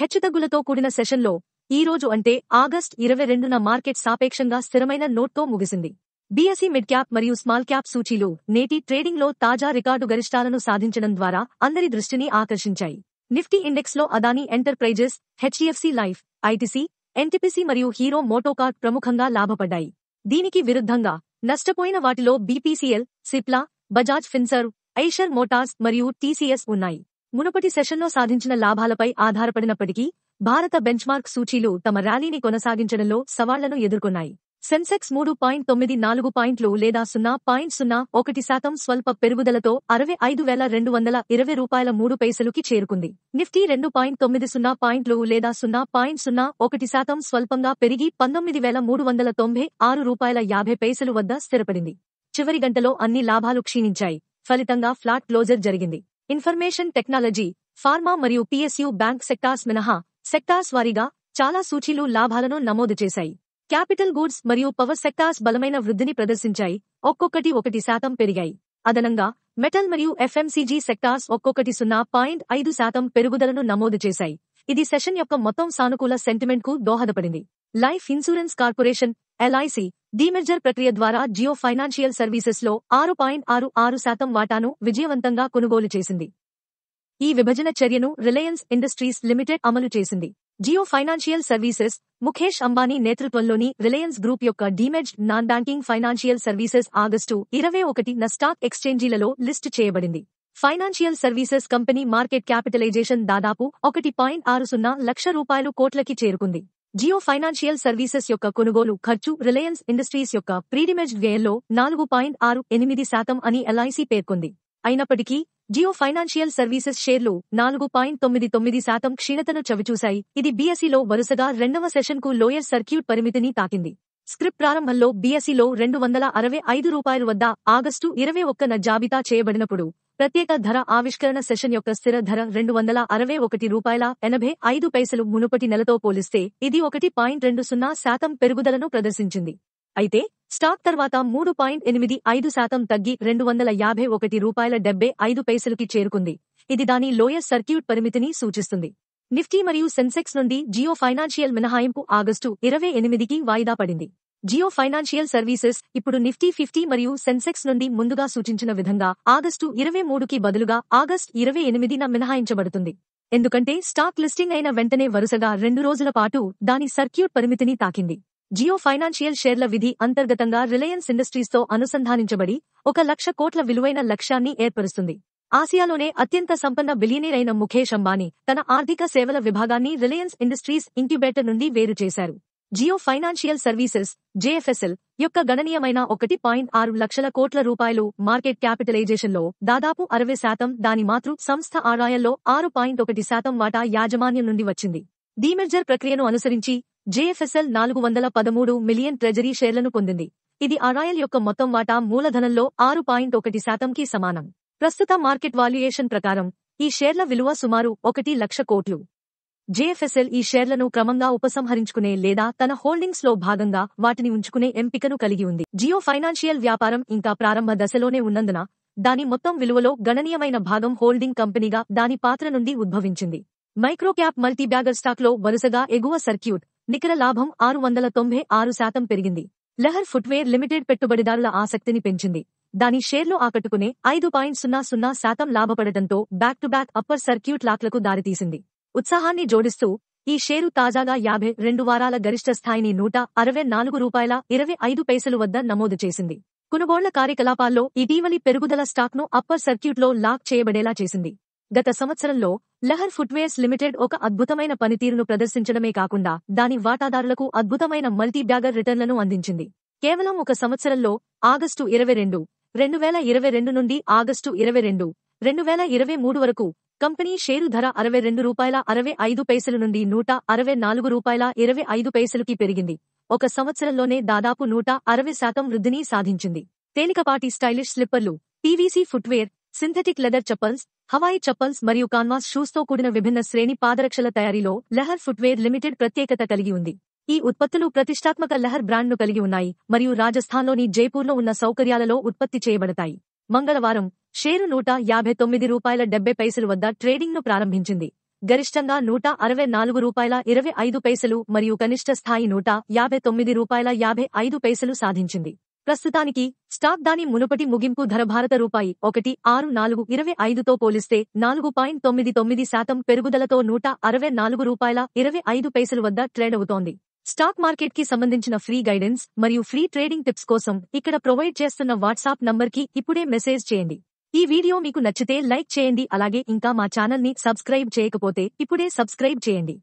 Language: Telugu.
హెచ్చుతగ్గులతో కూడిన సెషన్లో ఈరోజు అంటే ఆగస్ట్ ఇరవై రెండున మార్కెట్ సాపేక్షంగా స్థిరమైన నోట్తో ముగిసింది బీఎస్ఈ మిడ్ క్యాప్ మరియు స్మాల్ క్యాప్ సూచీలు నేటి ట్రేడింగ్లో తాజా రికార్డు గరిష్టాలను సాధించడం ద్వారా అందరి దృష్టిని ఆకర్షించాయి నిఫ్టీ ఇండెక్స్లో Adani Enterprises HDFC Life ITC NTPC మరియు హీరో మోటోకార్ట్ ప్రముఖంగా లాభపడ్డాయి దీనికి విరుద్ధంగా నష్టపోయిన వాటిలో BPCL Cipla Bajaj Finserv Eicher Motors మరియు టీసీఎస్ ఉన్నాయి మునుపటి సెషన్లో సాధించిన లాభాలపై ఆధారపడినప్పటికీ భారత బెంచ్మార్క్ సూచీలు తమ ర్యాలీని కొనసాగించడంలో సవాళ్లను ఎదుర్కొన్నాయి సెన్సెక్స్ మూడు పాయింట్ తొమ్మిది నాలుగు పాయింట్లు లేదా సున్నా పాయింట్ సున్నా ఒకటి శాతం స్వల్ప పెరుగుదలతో అరవై ఐదు వేల రెండు వందల ఇరవై రూపాయల మూడు పైసలుకి చేరుకుంది నిఫ్టీ రెండు పాయింట్ తొమ్మిది సున్నా పాయింట్లు లేదా సున్నా పాయింట్ సున్నా ఒకటి శాతం స్వల్పంగా పెరిగి పంతొమ్మిది వేల మూడు వందల తొంభై ఆరు రూపాయల యాభై పైసలు వద్ద స్థిరపడింది చివరి గంటలో అన్ని లాభాలు క్షీణించాయి ఫలితంగా ఫ్లాట్ క్లోజర్ జరిగింది ఇన్ఫర్మేషన్ టెక్నాలజీ ఫార్మా మరియు పిఎస్యు బ్యాంక్ సెక్టార్స్ మినహా సెక్టార్స్ వారీగా చాలా సూచీలు లాభాలను నమోదు చేశాయి క్యాపిటల్ గూడ్స్ మరియు పవర్ సెక్టార్స్ బలమైన వృద్ధిని ప్రదర్శించాయి ఒక్కొక్కటి ఒకటి శాతం పెరిగాయి అదనంగా మెటల్ మరియు ఎఫ్ఎంసీజీ సెక్టార్స్ ఒక్కొక్కటి సున్నా పాయింట్ ఐదు శాతం పెరుగుదలను నమోదు చేశాయి ఇది సెషన్ యొక్క మొత్తం సానుకూల సెంటిమెంట్ కు దోహదపడింది Life Insurance Corporation LIC demerger ప్రక్రియ ద్వారా జియో ఫైనాన్షియల్ సర్వీసెస్ లో ఆరు పాయింట్ ఆరు ఆరు శాతం వాటాను విజయవంతంగా కొనుగోలు చేసింది ఈ విభజన చర్యను రిలయన్స్ ఇండస్ట్రీస్ లిమిటెడ్ అమలు చేసింది జియో ఫైనాన్షియల్ సర్వీసెస్ ముఖేష్ అంబానీ నేతృత్వంలోని రిలయన్స్ గ్రూప్ యొక్క demerged non banking financial services August ఇరవై ఒకటిన స్టాక్ ఎక్స్చేంజీలలో లిస్టు చేయబడింది financial services company market capitalisation దాదాపు ఒకటి పాయింట్ ఆరు సున్నా లక్ష రూపాయలు కోట్లకి చేరుకుంది జియో ఫైనాన్షియల్ సర్వీసెస్ యొక్క కొనుగోలు ఖర్చు రిలయన్స్ ఇండస్ట్రీస్ యొక్క ప్రీడిమేజ్ వ్యయంలో నాలుగు పాయింట్ ఆరు ఎనిమిది శాతం అని ఎల్ఐసి పేర్కొంది అయినప్పటికీ జియో ఫైనాన్షియల్ సర్వీసెస్ షేర్లు నాలుగు పాయింట్ తొమ్మిది తొమ్మిది శాతం క్షీణతను చవిచూశాయి ఇది బీఎస్సీలో వరుసగా రెండవ సెషన్కు లోయర్ సర్క్యూట్ పరిమితిని తాకింది స్క్రిప్ ప్రారంభంలో బీఎస్సీలో రెండు వందల అరవై ఐదు రూపాయలు వద్ద ఆగస్టు ఇరవై ఒక్కన జాబితా చేయబడినప్పుడు ప్రత్యేక ధర ఆవిష్కరణ సెషన్ యొక్క స్థిర ధర రెండు వందల అరవై ఒకటి రూపాయల ఎనభై ఐదు పైసలు మునుపటి నెలతో పోలిస్తే ఇది ఒకటి పాయింట్ రెండు సున్నా శాతం పెరుగుదలను ప్రదర్శించింది అయితే స్టాక్ తర్వాత మూడు పాయింట్ ఎనిమిది ఐదు శాతం తగ్గి రెండు వందల యాభై ఒకటి రూపాయల డెబ్బై ఐదు పైసలకి చేరుకుంది ఇది దాని లోయర్ సర్క్యూట్ పరిమితిని సూచిస్తుంది నిఫ్టీ మరియు సెన్సెక్స్ నుండి జియో ఫైనాన్షియల్ మినహాయింపు ఆగస్టు ఇరవై ఎనిమిదికి వాయిదా పడింది జియో ఫైనాన్షియల్ సర్వీసెస్ ఇప్పుడు నిఫ్టీ ఫిఫ్టీ మరియు సెన్సెక్స్ నుండి ముందుగా సూచించిన విధంగా ఆగస్టు ఇరవై మూడుకి బదులుగా ఆగస్ట్ ఇరవై ఎనిమిదిన మినహాయించబడుతుంది ఎందుకంటే స్టాక్ లిస్టింగ్ అయిన వెంటనే వరుసగా రెండు రోజుల పాటు దాని సర్క్యూట్ పరిమితిని తాకింది జియో ఫైనాన్షియల్ షేర్ల విధి అంతర్గతంగా రిలయన్స్ ఇండస్ట్రీస్తో అనుసంధానించబడి ఒక లక్ష కోట్ల విలువైన లక్ష్యాన్ని ఏర్పరుస్తుంది ఆసియాలోనే అత్యంత సంపన్న బిలియనీర్ అయిన ముఖేష్ అంబానీ తన ఆర్థిక సేవల విభాగాన్ని రిలయన్స్ ఇండస్ట్రీస్ ఇంక్యుబేటర్ నుండి వేరు చేశారు జియో ఫైనాన్షియల్ సర్వీసెస్ జేఎఫ్ఎస్ఎల్ యొక్క గణనీయమైన ఒకటి పాయింట్ ఆరు లక్షల కోట్ల రూపాయలు మార్కెట్ క్యాపిటలైజేషన్లో దాదాపు అరవై శాతం దాని మాతృ సంస్థ ఆదాయంలో ఆరు పాయింట్ ఒకటి శాతం వాటా యాజమాన్యం నుండి వచ్చింది డీమెర్జర్ ప్రక్రియను అనుసరించి జేఎఫ్ఎస్ఎల్ నాలుగు వందల పదమూడు మిలియన్ ట్రెజరీ షేర్లను పొందింది ఇది ఆరాయల్ యొక్క మొత్తం వాటా మూలధనంలో ఆరు పాయింట్ ఒకటి శాతంకి సమానం ప్రస్తుత మార్కెట్ వాల్యుయేషన్ ప్రకారం ఈ షేర్ల విలువ సుమారు ఒకటి లక్ష కోట్లు జేఎఫ్ఎస్ఎల్ ఈ షేర్లను క్రమంగా ఉపసంహరించుకునే లేదా తన హోల్డింగ్స్ లో భాగంగా వాటిని ఉంచుకునే ఎంపికను కలిగి ఉంది జియో ఫైనాన్షియల్ వ్యాపారం ఇంకా ప్రారంభ దశలోనే ఉన్నందున దాని మొత్తం విలువలో గణనీయమైన భాగం హోల్డింగ్ కంపెనీగా దాని పాత్ర నుండి ఉద్భవించింది మైక్రోక్యాప్ మల్టీబ్యాగర్ స్టాక్లో వరుసగా ఎగువ సర్క్యూట్ నికర లాభం ఆరు వందల తొంభై ఆరు శాతం పెరిగింది లెహర్ ఫుట్వేర్ లిమిటెడ్ పెట్టుబడిదారుల ఆసక్తిని పెంచింది దాని షేర్లు ఆకట్టుకునే ఐదు పాయింట్ సున్నా సున్నా శాతం లాభపడటంతో back to back upper circuit లాక్లకు దారితీసింది ఉత్సాహాన్ని జోడిస్తూ ఈ షేరు తాజాగా యాభై రెండు వారాల గరిష్ట స్థాయిని నూట అరవై నాలుగు రూపాయల ఇరవై ఐదు పైసలు వద్ద నమోదు చేసింది కొనుగోళ్ల కార్యకలాపాల్లో ఇటీవలి పెరుగుదల స్టాక్ను అప్పర్ సర్క్యూట్లో లాక్ చేయబడేలా చేసింది గత సంవత్సరంలో లహర్ ఫుట్వేర్స్ లిమిటెడ్ ఒక అద్భుతమైన పనితీరును ప్రదర్శించడమే కాకుండా దాని వాటాదారులకు అద్భుతమైన మల్టీబ్యాగర్ రిటర్న్లను అందించింది కేవలం ఒక సంవత్సరంలో ఆగస్టు ఇరవై రెండు రెండు వేల ఇరవై రెండు నుండి ఆగస్టు ఇరవై రెండు రెండు వేల ఇరవై మూడు వరకు కంపెనీ షేరు ధర అరవై రెండు రూపాయల అరవై ఐదు పైసలు నుండి నూట అరవై నాలుగు రూపాయల ఇరవై ఐదు పైసలుకి పెరిగింది ఒక సంవత్సరంలోనే దాదాపు నూట అరవై శాతం వృద్ధిని సాధించింది తేలికపాటి స్టైలిష్ స్లిప్పర్లు PVC footwear synthetic leather chappals Hawaii chappals మరియు కాన్వాస్ షూస్తో కూడిన విభిన్న శ్రేణి పాదరక్షల తయారీలో లెహర్ ఫుట్వేర్ లిమిటెడ్ ప్రత్యేకత కలిగి ఉంది ఈ ఉత్పత్తులు ప్రతిష్టాత్మక లహర్ బ్రాండ్ను కలిగి ఉన్నాయి మరియు రాజస్థాన్లోని జైపూర్లో ఉన్న సౌకర్యాలలో ఉత్పత్తి చేయబడతాయి మంగళవారం షేరు నూట యాభై తొమ్మిది రూపాయల డెబ్బై పైసలు వద్ద ట్రేడింగ్ను ప్రారంభించింది గరిష్టంగా నూట అరవై నాలుగు రూపాయల ఇరవై ఐదు పైసలు మరియు కనిష్ట స్థాయి నూట యాభై తొమ్మిది రూపాయల యాభై ఐదు పైసలు సాధించింది ప్రస్తుతానికి స్టాక్ దాని మునుపటి ముగింపు ధర భారత రూపాయి ఒకటి ఆరు నాలుగు ఇరవై ఐదుతో పోలిస్తే నాలుగు పాయింట్ తొమ్మిది తొమ్మిది శాతం పెరుగుదలతో నూట అరవై నాలుగు రూపాయల ఇరవై ఐదు పైసలు వద్ద ట్రేడ్ అవుతోంది స్టాక్ మార్కెట్ కి సంబంధించిన ఫ్రీ గైడెన్స్ మరియు ఫ్రీ ట్రేడింగ్ టిప్స్ కోసం ఇక్కడ ప్రొవైడ్ చేస్తున్న వాట్సాప్ నంబర్ కి ఇప్పుడే మెసేజ్ చేయండి ఈ వీడియో మీకు నచ్చితే లైక్ చేయండి అలాగే ఇంకా మా ఛానల్ని సబ్స్క్రైబ్ చేయకపోతే ఇప్పుడే సబ్స్క్రైబ్ చేయండి